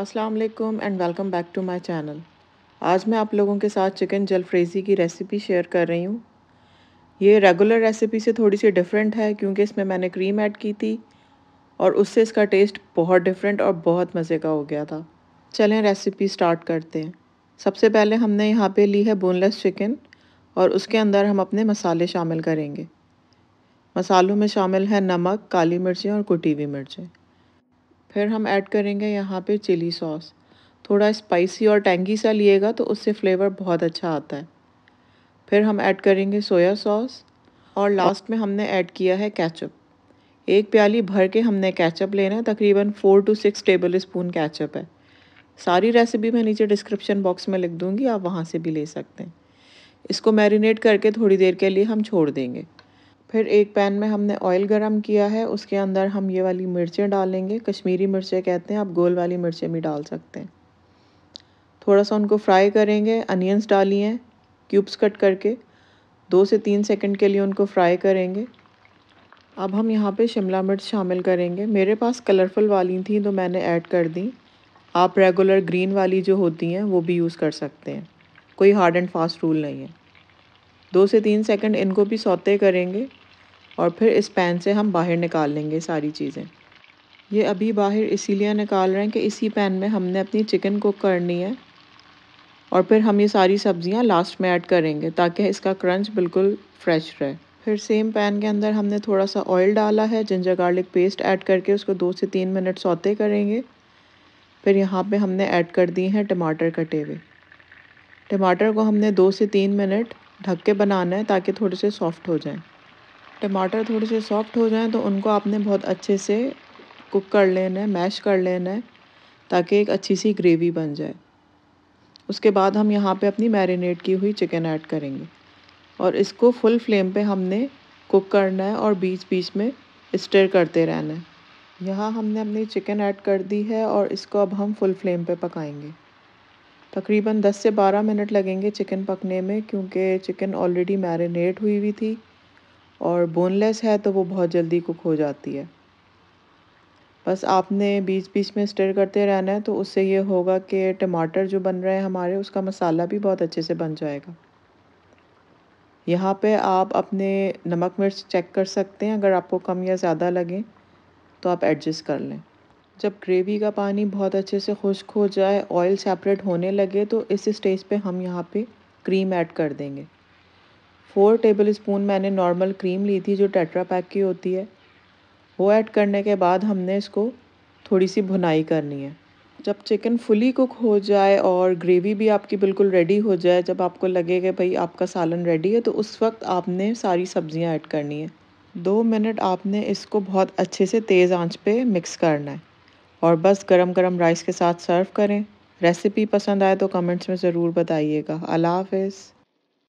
अस्सलाम वालेकुम and welcome back to my channel आज मैं आप लोगों के साथ चिकन जलफ्रेज़ी की रेसिपी शेयर कर रही हूँ ये रेगुलर रेसिपी से थोड़ी सी डिफरेंट है क्योंकि इसमें मैंने क्रीम ऐड की थी और उससे इसका टेस्ट बहुत डिफरेंट और बहुत मज़े का हो गया था चलें रेसिपी स्टार्ट करते हैं सबसे पहले हमने यहाँ पे ली है बोनलेस चिकन और उसके अंदर हम अपने मसाले शामिल करेंगे मसालों में शामिल है नमक काली मिर्चें और कुटी हुई मिर्चें फिर हम ऐड करेंगे यहाँ पे चिली सॉस थोड़ा स्पाइसी और टैंगी सा लिएगा तो उससे फ्लेवर बहुत अच्छा आता है फिर हम ऐड करेंगे सोया सॉस और लास्ट में हमने ऐड किया है कैचअप एक प्याली भर के हमने कैचअप लेना है तकरीबन four to six tablespoon ketchup है सारी रेसिपी मैं नीचे डिस्क्रिप्शन बॉक्स में लिख दूँगी आप वहाँ से भी ले सकते हैं इसको मैरिनेट करके थोड़ी देर के लिए हम छोड़ देंगे फिर एक पैन में हमने ऑयल गरम किया है उसके अंदर हम ये वाली मिर्चें डालेंगे कश्मीरी मिर्चें कहते हैं आप गोल वाली मिर्चें भी डाल सकते हैं थोड़ा सा उनको फ्राई करेंगे अनियंस डालिए क्यूब्स कट करके दो से तीन सेकंड के लिए उनको फ्राई करेंगे अब हम यहाँ पे शिमला मिर्च शामिल करेंगे मेरे पास कलरफुल वाली थी तो मैंने ऐड कर दी आप रेगुलर ग्रीन वाली जो होती हैं वो भी यूज़ कर सकते हैं कोई हार्ड एंड फास्ट रूल नहीं है दो से तीन सेकंड इनको भी सौते करेंगे और फिर इस पैन से हम बाहर निकाल लेंगे सारी चीज़ें ये अभी बाहर इसीलिए निकाल रहे हैं कि इसी पैन में हमने अपनी चिकन कुक करनी है और फिर हम ये सारी सब्ज़ियाँ लास्ट में ऐड करेंगे ताकि इसका क्रंच बिल्कुल फ्रेश रहे फिर सेम पैन के अंदर हमने थोड़ा सा ऑयल डाला है जिंजर गार्लिक पेस्ट ऐड करके उसको दो से तीन मिनट सौते करेंगे फिर यहाँ पे हमने ऐड कर दिए हैं टमाटर कटे हुए टमाटर को हमने दो से तीन मिनट ढक के बनाना है ताकि थोड़े से सॉफ्ट हो जाएं टमाटर थोड़े से सॉफ्ट हो जाएं तो उनको आपने बहुत अच्छे से कुक कर लेना है मैश कर लेना है ताकि एक अच्छी सी ग्रेवी बन जाए उसके बाद हम यहाँ पे अपनी मैरिनेट की हुई चिकन ऐड करेंगे और इसको फुल फ्लेम पे हमने कुक करना है और बीच बीच में स्टर करते रहना है यहाँ हमने अपनी चिकन ऐड कर दी है और इसको अब हम फुल फ्लेम पे पकाएंगे तकरीबन 10 से 12 मिनट लगेंगे चिकन पकने में क्योंकि चिकन ऑलरेडी मैरिनेट हुई हुई थी और बोनलेस है तो वो बहुत जल्दी कुक हो जाती है बस आपने बीच बीच में स्टर करते रहना है तो उससे ये होगा कि टमाटर जो बन रहे हैं हमारे उसका मसाला भी बहुत अच्छे से बन जाएगा यहाँ पे आप अपने नमक मिर्च चेक कर सकते हैं अगर आपको कम या ज़्यादा लगे तो आप एडजस्ट कर लें जब ग्रेवी का पानी बहुत अच्छे से खुश्क हो जाए ऑयल सेपरेट होने लगे तो इस स्टेज पे हम यहाँ पे क्रीम ऐड कर देंगे फ़ोर टेबल स्पून मैंने नॉर्मल क्रीम ली थी जो टेट्रा पैक की होती है वो ऐड करने के बाद हमने इसको थोड़ी सी भुनाई करनी है जब चिकन फुली कुक हो जाए और ग्रेवी भी आपकी बिल्कुल रेडी हो जाए जब आपको लगे कि भाई आपका सालन रेडी है तो उस वक्त आपने सारी सब्ज़ियाँ ऐड करनी है दो मिनट आपने इसको बहुत अच्छे से तेज़ आंच पे मिक्स करना है और बस गरम गरम राइस के साथ सर्व करें रेसिपी पसंद आए तो कमेंट्स में ज़रूर बताइएगा अल्लाह हाफिज़